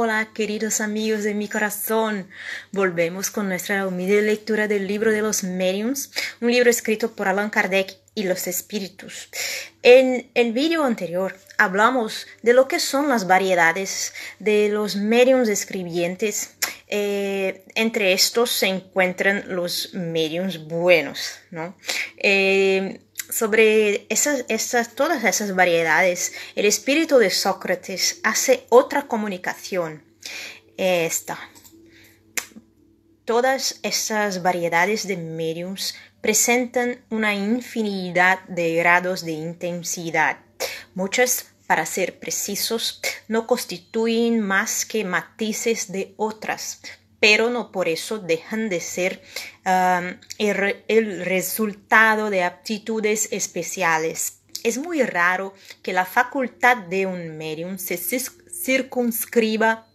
Hola queridos amigos de mi corazón, volvemos con nuestra humilde lectura del libro de los mediums, un libro escrito por Allan Kardec y los espíritus. En el vídeo anterior hablamos de lo que son las variedades de los mediums escribientes. Eh, entre estos se encuentran los mediums buenos, ¿no? Eh, sobre todas esas variedades, el espíritu de Sócrates hace otra comunicación. Esta. Todas esas variedades de mediums presentan una infinidad de grados de intensidad. Muchas, para ser precisos, no constituyen más que matices de otras, pero no por eso dejan de ser el, el resultado de aptitudes especiales. Es muy raro que la facultad de un medium se circunscriba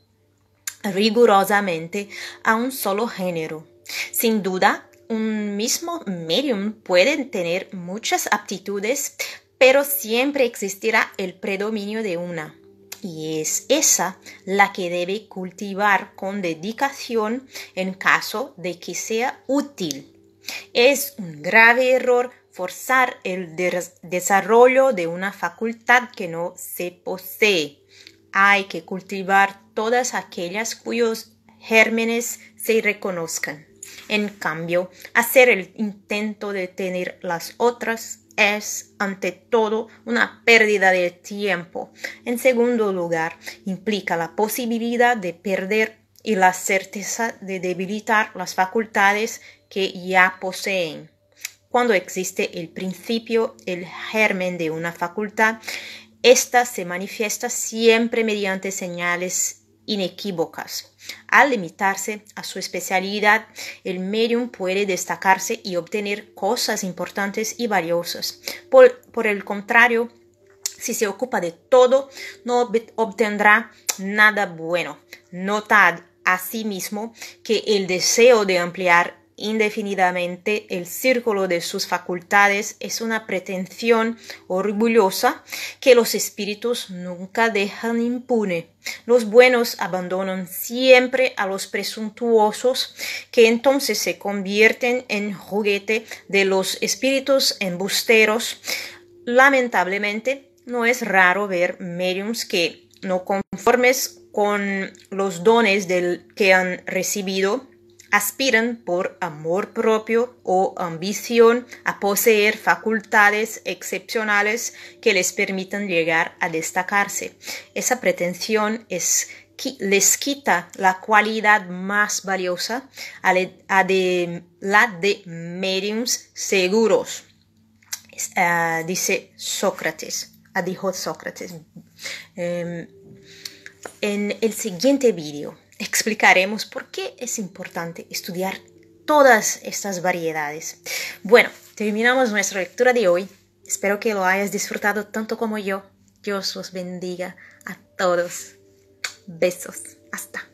rigurosamente a un solo género. Sin duda, un mismo medium puede tener muchas aptitudes, pero siempre existirá el predominio de una y es esa la que debe cultivar con dedicación en caso de que sea útil. Es un grave error forzar el desarrollo de una facultad que no se posee. Hay que cultivar todas aquellas cuyos gérmenes se reconozcan. En cambio, hacer el intento de tener las otras es ante todo una pérdida de tiempo. En segundo lugar, implica la posibilidad de perder y la certeza de debilitar las facultades que ya poseen. Cuando existe el principio, el germen de una facultad, ésta se manifiesta siempre mediante señales inequívocas. Al limitarse a su especialidad, el medium puede destacarse y obtener cosas importantes y valiosas. Por, el contrario, si se ocupa de todo, no obtendrá nada bueno. Notad asimismo que el deseo de ampliar indefinidamente el círculo de sus facultades es una pretensión orgullosa que los espíritus nunca dejan impune. Los buenos abandonan siempre a los presuntuosos, que entonces se convierten en juguete de los espíritus embusteros. Lamentablemente, no es raro ver mediums que, no conformes con los dones del que han recibido, aspiran por amor propio o ambición a poseer facultades excepcionales que les permitan llegar a destacarse. Esa pretensión es les quita la cualidad más valiosa a, de, la de medios seguros, ah, dice Sócrates, ah, dijo Sócrates. Em, en el siguiente vídeo explicaremos por qué es importante estudiar todas estas variedades. Bueno, terminamos nuestra lectura de hoy. Espero que lo hayas disfrutado tanto como yo. Dios os bendiga a todos. Besos. Hasta.